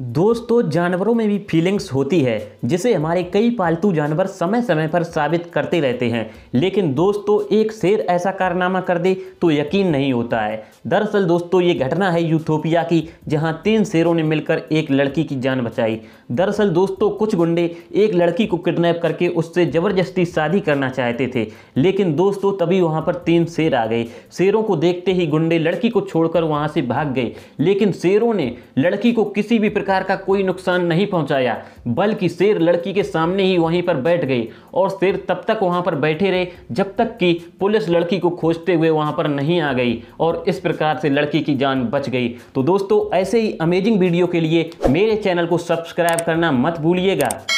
दोस्तों जानवरों में भी फीलिंग्स होती है जिसे हमारे कई पालतू जानवर समय समय पर साबित करते रहते हैं लेकिन दोस्तों एक शेर ऐसा कारनामा कर दे तो यकीन नहीं होता है दरअसल दोस्तों ये घटना है यूथोपिया की जहां तीन शेरों ने मिलकर एक लड़की की जान बचाई दरअसल दोस्तों कुछ गुंडे एक लड़की को किडनैप करके उससे ज़बरदस्ती शादी करना चाहते थे लेकिन दोस्तों तभी वहाँ पर तीन शेर आ गए शेरों को देखते ही गुंडे लड़की को छोड़कर वहाँ से भाग गए लेकिन शेरों ने लड़की को किसी भी प्रकार का कोई नुकसान नहीं पहुंचाया बल्कि शेर लड़की के सामने ही वहीं पर बैठ गई और शेर तब तक वहां पर बैठे रहे जब तक कि पुलिस लड़की को खोजते हुए वहां पर नहीं आ गई और इस प्रकार से लड़की की जान बच गई तो दोस्तों ऐसे ही अमेजिंग वीडियो के लिए मेरे चैनल को सब्सक्राइब करना मत भूलिएगा